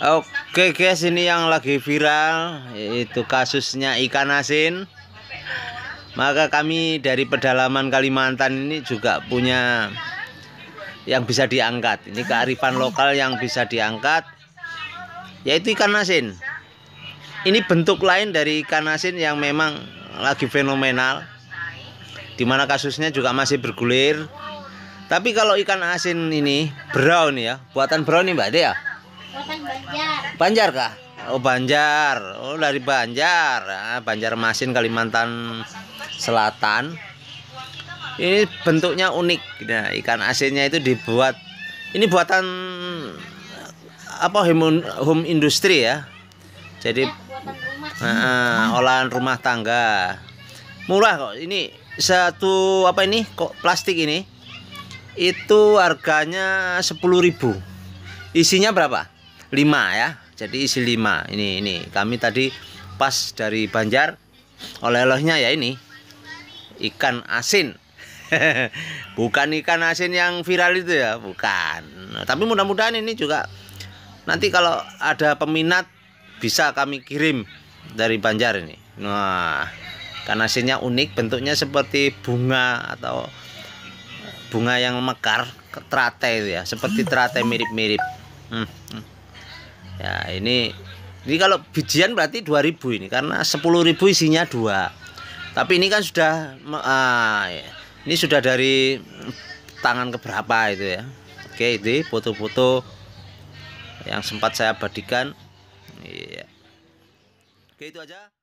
Oke guys ini yang lagi viral itu kasusnya ikan asin maka kami dari pedalaman Kalimantan ini juga punya yang bisa diangkat ini kearifan lokal yang bisa diangkat yaitu ikan asin ini bentuk lain dari ikan asin yang memang lagi fenomenal dimana kasusnya juga masih bergulir tapi kalau ikan asin ini brown ya, buatan brown nih Mbak Ade ya? Buatan Banjar. Banjar kah? Oh Banjar, oh dari Banjar, ah, Banjar Masin Kalimantan Selatan. Ini bentuknya unik. Nah, ikan asinnya itu dibuat. Ini buatan apa home, home industry ya? Jadi ya, Nah, olahan rumah tangga. Murah kok. Ini satu apa ini? Kok plastik ini? itu harganya 10.000 isinya berapa 5 ya jadi isi 5 ini ini kami tadi pas dari Banjar oleh-olehnya ya ini ikan asin bukan ikan asin yang viral itu ya bukan nah, tapi mudah-mudahan ini juga nanti kalau ada peminat bisa kami kirim dari Banjar ini nah ikan asinnya unik bentuknya seperti bunga atau bunga yang mekar teratai itu ya seperti teratai mirip-mirip hmm, hmm. ya ini ini kalau bijian berarti 2000 ini karena 10.000 isinya dua tapi ini kan sudah uh, ini sudah dari tangan keberapa itu ya oke itu foto-foto yang sempat saya abadikan iya oke itu aja